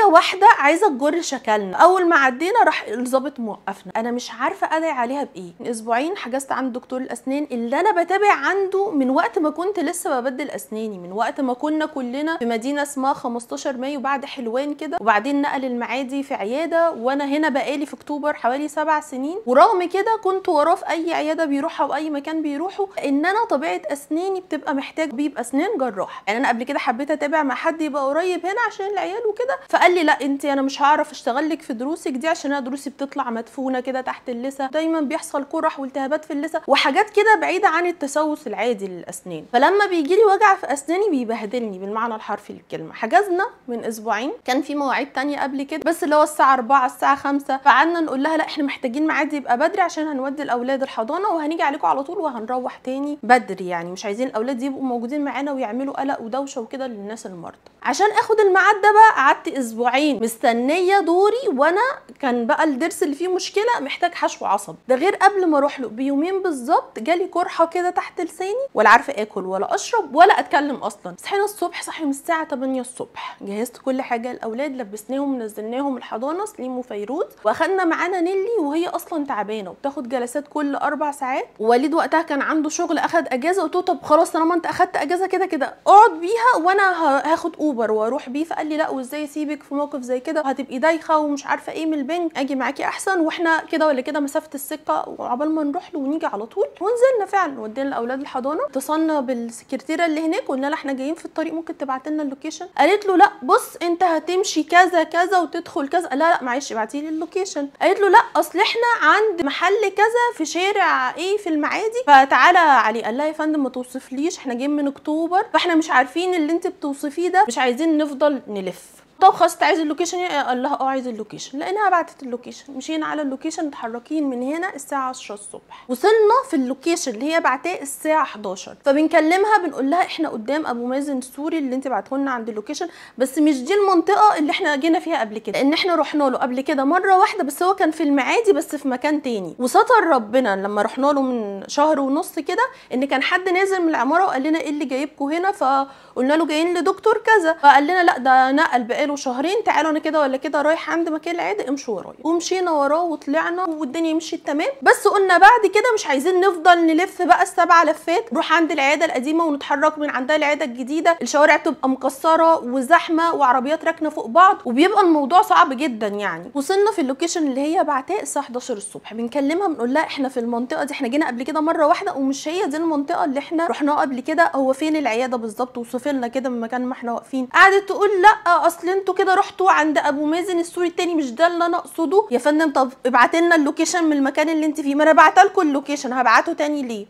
هي واحده عايزه تجر شكلنا اول ما عدينا راح الظابط موقفنا انا مش عارفه ادعي عليها بايه من اسبوعين حجزت عند دكتور الاسنان اللي انا بتابع عنده من وقت ما كنت لسه ببدل اسناني من وقت ما كنا كلنا في مدينه اسمها 15 مايو بعد حلوان كده وبعدين نقل المعادي في عياده وانا هنا بقالي في اكتوبر حوالي سبع سنين ورغم كده كنت وراه في اي عياده بيروحها واي مكان بيروحه ان انا طبيعه اسناني بتبقى محتاج بيبقى اسنان جراح يعني انا قبل كده حبيت اتابع مع حد يبقى قريب هنا عشان العيال وكده فقال قال لي لا انت انا مش هعرف اشتغل لك في دروسك دي عشان انا دروسي بتطلع مدفونه كده تحت اللثه دايما بيحصل قرح والتهابات في اللثه وحاجات كده بعيده عن التسوس العادي للاسنان فلما بيجي لي وجع في اسناني بيبهدلني بالمعنى الحرفي للكلمه حجزنا من اسبوعين كان في مواعيد تانية قبل كده بس اللي هو الساعه 4 الساعه 5 فقعدنا نقول لها لا احنا محتاجين ميعاد يبقى بدري عشان هنودي الاولاد الحضانه وهنيجي عليكم على طول وهنروح تاني بدري يعني مش عايزين الاولاد يبقوا موجودين معانا ويعملوا قلق ودوشه وكده للناس المرضى عشان اخد الميعاد ده بقى قعدت اسبوع اسبوعين مستنيه دوري وانا كان بقى الضرس اللي فيه مشكله محتاج حشو عصب ده غير قبل ما اروح له بيومين بالظبط جالي قرحه كده تحت لساني ولا عارفه اكل ولا اشرب ولا اتكلم اصلا صحينا الصبح صحي من الساعه 8 الصبح جهزت كل حاجه الاولاد لبسناهم نزلناهم الحضانه سليم وفيروز واخدنا معانا نيلي وهي اصلا تعبانه وبتاخد جلسات كل اربع ساعات ووليد وقتها كان عنده شغل اخد اجازه قلت له طب خلاص طالما انت اخدت اجازه كده كده اقعد بيها وانا هاخد اوبر واروح بيه فقال لي لا وازاي اسيبك بيك في موقف زي كده هتبقي دايخه ومش عارفه ايه من البنك اجي معاكي احسن واحنا كده ولا كده مسافه السكه وعبال ما نروح له ونيجي على طول ونزلنا فعلا ودينا الاولاد الحضانه اتصلنا بالسكرتيره اللي هناك قلنا لها احنا جايين في الطريق ممكن تبعت لنا اللوكيشن قالت له لا بص انت هتمشي كذا كذا وتدخل كذا لا لا معلش ابعتي لي اللوكيشن قالت له لا اصل احنا عند محل كذا في شارع ايه في المعادي فتعالى عليه قال لها يا فندم ما توصفليش احنا جايين من اكتوبر فاحنا مش عارفين اللي انت بتوصفيه ده مش عايزين نفضل نلف طب خلاص انت عايز اللوكيشن قال لها اه عايز اللوكيشن لانها بعتت اللوكيشن مشينا على اللوكيشن متحركين من هنا الساعه 10 الصبح وصلنا في اللوكيشن اللي هي بعتاه الساعه 11 فبنكلمها بنقول لها احنا قدام ابو مازن السوري اللي انت بعته لنا عند اللوكيشن بس مش دي المنطقه اللي احنا جينا فيها قبل كده لان احنا رحنا له قبل كده مره واحده بس هو كان في المعادي بس في مكان تاني وستر ربنا لما رحنا له من شهر ونص كده ان كان حد نازل من العماره وقال لنا ايه اللي جايبكم هنا فقلنا له جايين لدكتور كذا فقال لنا لا ده نقل بقى بقاله شهرين تعالوا انا كده ولا كده رايح عند مكان العياده امشوا ورايا ومشينا وراه وطلعنا والدنيا مشيت تمام بس قلنا بعد كده مش عايزين نفضل نلف بقى السبع لفات نروح عند العياده القديمه ونتحرك من عندها العياده الجديده الشوارع تبقى مكسره وزحمه وعربيات راكنه فوق بعض وبيبقى الموضوع صعب جدا يعني وصلنا في اللوكيشن اللي هي بعتاء الساعه 11 الصبح بنكلمها بنقول لها احنا في المنطقه دي احنا جينا قبل كده مره واحده ومش هي دي المنطقه اللي احنا رحناها قبل كده هو فين العياده بالظبط وصف لنا كده من مكان ما احنا واقفين قعدت تقول لا اصل انتوا كده رحتوا عند ابو مازن السوري التاني مش ده اللي انا اقصده يا فندم طب ابعت لنا اللوكيشن من المكان اللي انت فيه ما انا بعت لكم اللوكيشن هبعته تاني ليه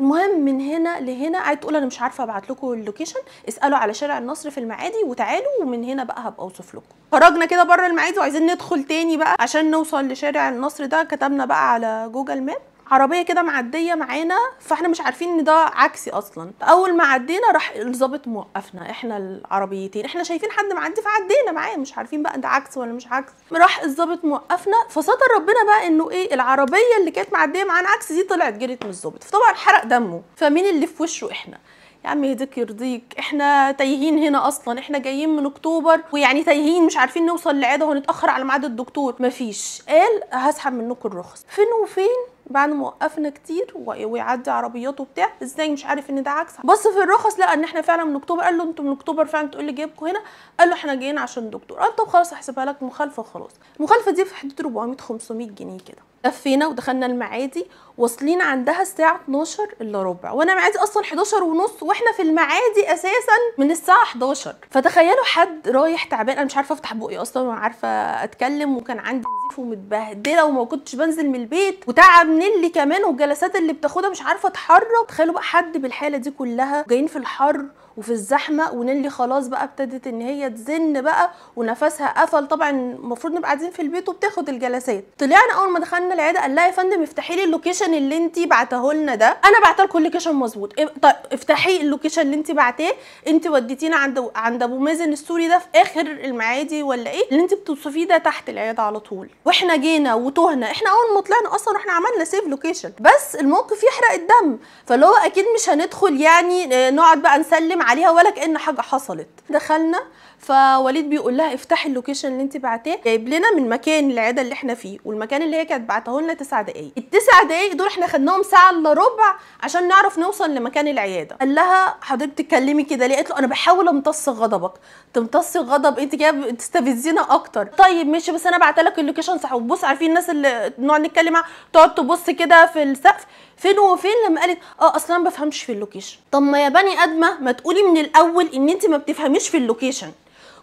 المهم من هنا لهنا قاعد تقول انا مش عارفه ابعت لكم اللوكيشن اسالوا على شارع النصر في المعادي وتعالوا ومن هنا بقى هبقى اوصف لكم خرجنا كده بره المعادي وعايزين ندخل تاني بقى عشان نوصل لشارع النصر ده كتبنا بقى على جوجل ماب عربيه كده معديه معانا فاحنا مش عارفين ان ده عكسي اصلا اول ما عدينا راح الظابط موقفنا احنا العربيتين احنا شايفين حد معدي فعدينا معاه مش عارفين بقى ده عكس ولا مش عكس راح الظابط موقفنا فستر ربنا بقى انه ايه العربيه اللي كانت معديه معانا عكس دي طلعت جريت من الظابط فطبعا حرق دمه فمين اللي في وشه احنا يا عم يهديك يرضيك احنا تايهين هنا اصلا احنا جايين من اكتوبر ويعني تايهين مش عارفين نوصل لعياده وهنتاخر على ميعاد الدكتور مفيش قال هسحب منكم الرخص فين وفين بعد ما وقفنا كتير ويعدي عربياته وبتاع ازاي مش عارف ان ده عكس بص في الرخص لقى ان احنا فعلا من اكتوبر قال له انتوا من اكتوبر فعلا تقول لي جايبكم هنا قال له احنا جايين عشان دكتور قال طب خلاص احسبها لك مخالفه خلاص المخالفه دي في حدود 400 500 جنيه كده لفينا ودخلنا المعادي واصلين عندها الساعه 12 الا ربع وانا معادي اصلا 11 ونص واحنا في المعادي اساسا من الساعه 11 فتخيلوا حد رايح تعبان انا مش عارفه افتح بقي اصلا وعارفه اتكلم وكان عندي ومتبهدله وما كنتش بنزل من البيت وتعب نيلي كمان والجلسات اللي بتاخدها مش عارفه اتحرك تخيلوا بقى حد بالحاله دي كلها جايين في الحر وفي الزحمه ونيلي خلاص بقى ابتدت ان هي تزن بقى ونفسها قفل طبعا المفروض نبقى قاعدين في البيت وبتاخد الجلسات طلعنا اول ما دخلنا العياده قال لها يا فندم افتحي لي اللوكيشن اللي انت بعته لنا ده انا بعت لكم اللوكيشن مظبوط إيه، طيب افتحي اللوكيشن اللي انت بعتيه انت وديتينا عند عند ابو مازن السوري ده في اخر المعادي ولا ايه اللي انت بتوصفيه ده تحت العياده على طول واحنا جينا وتهنا احنا اول ما طلعنا اصلا احنا عملنا سيف لوكيشن بس الموقف يحرق الدم فاللي هو اكيد مش هندخل يعني آه، نقعد بقى نسلم عليها ولا كأن حاجة حصلت دخلنا فوليد بيقول لها افتحي اللوكيشن اللي انت بعتيه جايب لنا من مكان العياده اللي احنا فيه والمكان اللي هي كانت بعته لنا 9 دقايق التسع دقايق دول احنا خدناهم ساعه الا ربع عشان نعرف نوصل لمكان العياده قال لها حضرتك تتكلمي كده ليه قالت له انا بحاول امتص غضبك تمتصي غضب انت جايه تستفزينا اكتر طيب ماشي بس انا بعت لك اللوكيشن صح وبص عارفين الناس اللي نقعد نتكلم معاها تقعد تبص كده في السقف فين وفين لما قالت اه اصلا ما بفهمش في اللوكيشن طب ما يا بني ادمه ما تقول بتقولي من الاول ان انت ما بتفهميش في اللوكيشن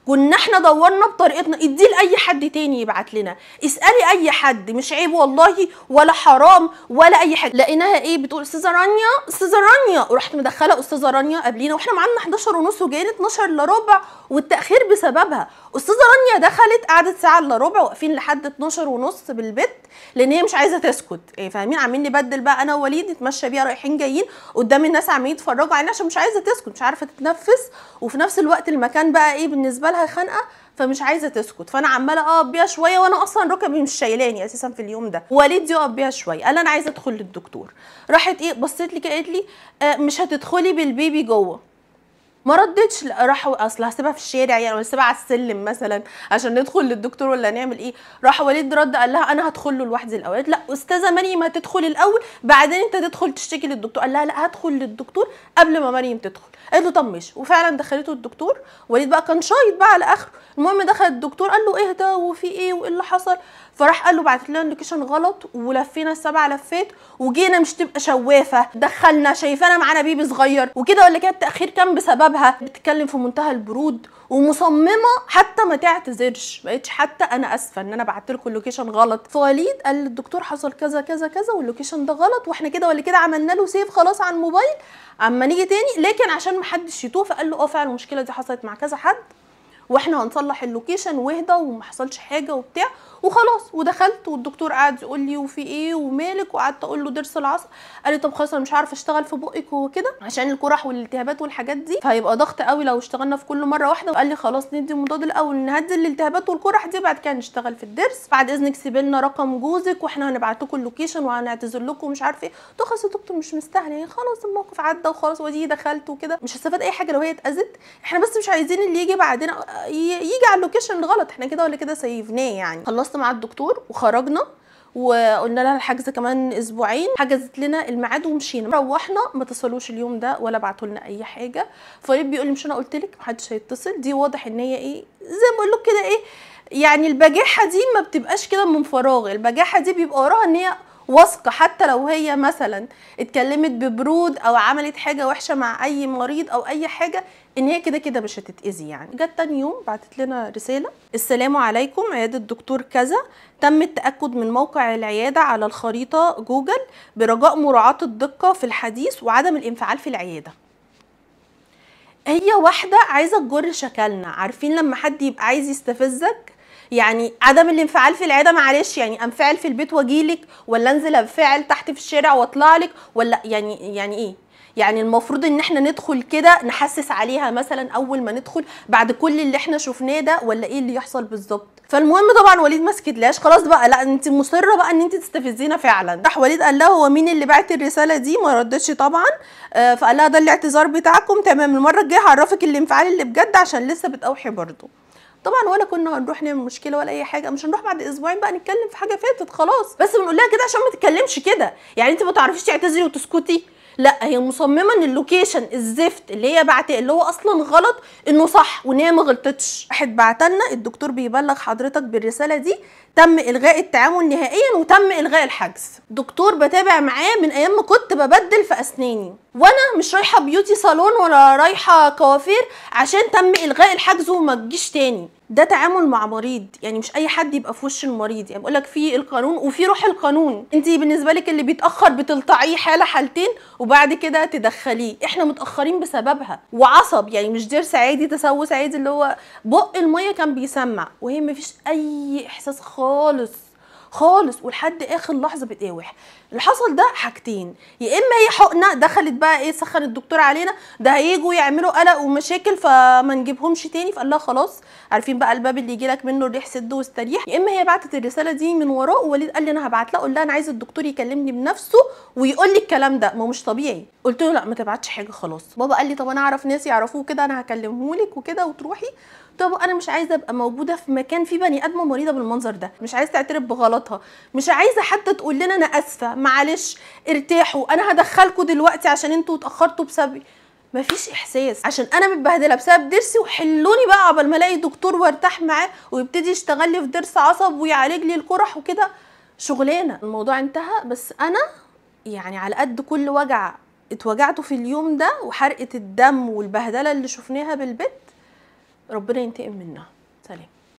كنا احنا دورنا بطريقتنا اديه لاي حد تاني يبعت لنا اسالي اي حد مش عيب والله ولا حرام ولا اي حاجه لقيناها ايه بتقول استاذه رانيا استاذه رانيا ورحت مدخله استاذه رانيا قبلينا واحنا معانا 11 ونص وجايين 12 الا ربع والتاخير بسببها استاذه رانيا دخلت قعدت ساعه الا ربع واقفين لحد 12 ونص بالبيت لان هي مش عايزه تسكت ايه فاهمين عاملين نبدل بقى انا ووليد نتمشى بيها رايحين جايين قدام الناس عاملين يتفرجوا علينا عشان مش عايزه تسكت مش عارفه تتنفس وفي نفس الوقت المكان بقى ايه بالنسبه جالها خانقه فمش عايزه تسكت فانا عماله اقف آه، بيها شويه وانا اصلا ركبي مش شايلاني اساسا في اليوم ده وليد يقف آه، بيها شويه قال انا عايزه ادخل للدكتور راحت ايه بصيت لي قالت لي آه مش هتدخلي بالبيبي جوه ما ردتش راحوا اصل هسيبها في الشارع يعني ولا سيبها على السلم مثلا عشان ندخل للدكتور ولا نعمل ايه راح وليد رد قال لها انا هدخل له لوحدي الاول لا استاذه مريم هتدخل الاول بعدين انت تدخل تشتكي للدكتور قال لها لا هدخل للدكتور قبل ما مريم تدخل قالت له طب ماشي وفعلا دخلته الدكتور وليد بقى كان شايط بقى على اخره المهم دخل الدكتور قال له ده وفي ايه وايه اللي حصل فراح قال له بعت لنا اللوكيشن غلط ولفينا السبع لفات وجينا مش تبقى شوافه دخلنا شايفانا معانا بيبي صغير وكده ولا كده التاخير كان بسببها بتتكلم في منتهى البرود ومصممه حتى ما تعتذرش ما بقتش حتى انا اسفه ان انا بعت لكم اللوكيشن غلط فوليد قال للدكتور حصل كذا كذا كذا واللوكيشن ده غلط واحنا كده ولا كده عملنا له سيف خلاص على الموبايل اما نيجي تاني لكن عشان محدش يتوه فقال له اه فعلا المشكله دي حصلت مع كذا حد واحنا هنصلح اللوكيشن واهدى ومحصلش حاجه وبتاع وخلاص ودخلت والدكتور قعد يقول لي وفي ايه ومالك وقعدت اقول له ضرس العصب قال لي طب خلاص انا مش عارفه اشتغل في بقك وهو كده عشان القرح والالتهابات والحاجات دي فهيبقى ضغط قوي لو اشتغلنا في كل مره واحده قال لي خلاص ندي المضاد الاول نهدي الالتهابات والقرح دي بعد كده نشتغل في الضرس بعد اذنك سيبي لنا رقم جوزك واحنا هنبعت لكم اللوكيشن وهنعتذر لكم ومش عارفه ايه قلت خلاص يا دكتور مش مستاهل يعني خلاص الموقف عدى وخلاص ودي دخلت وكده مش هستفاد اي حاجه لو هي اتاذت احنا بس مش عايزين اللي يجي بعدنا يجي على اللوكيشن الغلط احنا كده ولا كده سيفناه يعني خلصت مع الدكتور وخرجنا وقلنا لها الحجز كمان اسبوعين حجزت لنا الميعاد ومشينا روحنا ما اتصلوش اليوم ده ولا بعتوا لنا اي حاجه فريد بيقول لي مش انا قلت لك محدش هيتصل دي واضح ان هي ايه زي ما بقول كده ايه يعني البجاحه دي ما بتبقاش كده من فراغ البجاحه دي بيبقى وراها ان هي واثقه حتى لو هي مثلا اتكلمت ببرود او عملت حاجه وحشه مع اي مريض او اي حاجه ان هي كده كده مش هتتاذي يعني جت تاني يوم بعتت لنا رساله السلام عليكم عياده الدكتور كذا تم التاكد من موقع العياده على الخريطه جوجل برجاء مراعاه الدقه في الحديث وعدم الانفعال في العياده هي واحده عايزه تجر شكلنا عارفين لما حد يبقى عايز يستفزك يعني عدم الانفعال في العياده معلش يعني انفعل في البيت واجيلك ولا انزل انفعل تحت في الشارع واطلع لك ولا يعني يعني ايه يعني المفروض ان احنا ندخل كده نحسس عليها مثلا اول ما ندخل بعد كل اللي احنا شفناه ده ولا ايه اللي يحصل بالظبط فالمهم طبعا وليد ما سكتلاش خلاص بقى لا انت مصره بقى ان انت تستفزينا فعلا راح وليد قال لها هو مين اللي بعت الرساله دي ما ردتش طبعا آه فقال لها ده الاعتذار بتاعكم تمام المره الجايه هعرفك الانفعال اللي بجد عشان لسه بتقوحي برضه طبعا ولا كنا هنروح نعمل مشكله ولا اي حاجه مش هنروح بعد اسبوعين بقى نتكلم في حاجه فاتت خلاص بس بنقول لها كده عشان ما تتكلمش كده يعني انت ما تعرفيش تعتذري وتسكتي لا هي مصممه ان اللوكيشن الزفت اللي هي بعتاه اللي هو اصلا غلط انه صح وان هي ما غلطتش واحد بعتلنا الدكتور بيبلغ حضرتك بالرساله دي تم الغاء التعامل نهائيا وتم الغاء الحجز دكتور بتابع معاه من ايام ما كنت ببدل في اسناني وانا مش رايحه بيوتي صالون ولا رايحه كوافير عشان تم الغاء الحجز وما تجيش تاني ده تعامل مع مريض يعني مش اي حد يبقى في وش المريض يعني بقول لك في القانون وفي روح القانون انت بالنسبه لك اللي بيتاخر بتلطعيه حاله حالتين وبعد كده تدخليه احنا متاخرين بسببها وعصب يعني مش ضرس عادي تسوس عادي اللي هو بق الميه كان بيسمع وهي مفيش اي احساس خالص خالص خالص ولحد اخر لحظه بتقاوح اللي حصل ده حاجتين يا اما هي حقنه دخلت بقى ايه سخن الدكتور علينا ده هيجوا يعملوا قلق ومشاكل فما نجيبهمش تاني فقال لها خلاص عارفين بقى الباب اللي يجي لك منه الريح سد واستريح يا اما هي بعتت الرساله دي من وراه ووليد قال لي انا هبعت لها قول لها انا عايز الدكتور يكلمني بنفسه ويقول لي الكلام ده ما هو مش طبيعي قلت له لا ما تبعتش حاجه خلاص بابا قال لي طب انا اعرف ناس يعرفوه كده انا هكلمهولك وكده وتروحي طب انا مش عايزه ابقى موجوده في مكان فيه بني ادمه مريضه بالمنظر ده مش عايزه تعترف بغلطها مش عايزه حتى تقول لنا انا اسفه معلش ارتاحوا انا هدخلكم دلوقتي عشان انتوا اتاخرتوا بسببي مفيش احساس عشان انا متبهدله بسبب ضرسي وحلوني بقى قبل ما الاقي دكتور وارتاح معاه ويبتدي يشتغل لي في ضرس عصب ويعالج لي القرح وكده شغلانه الموضوع انتهى بس انا يعني على قد كل وجع اتوجعته في اليوم ده وحرقه الدم والبهدله اللي شفناها بالبيت ربنا ينتقم منها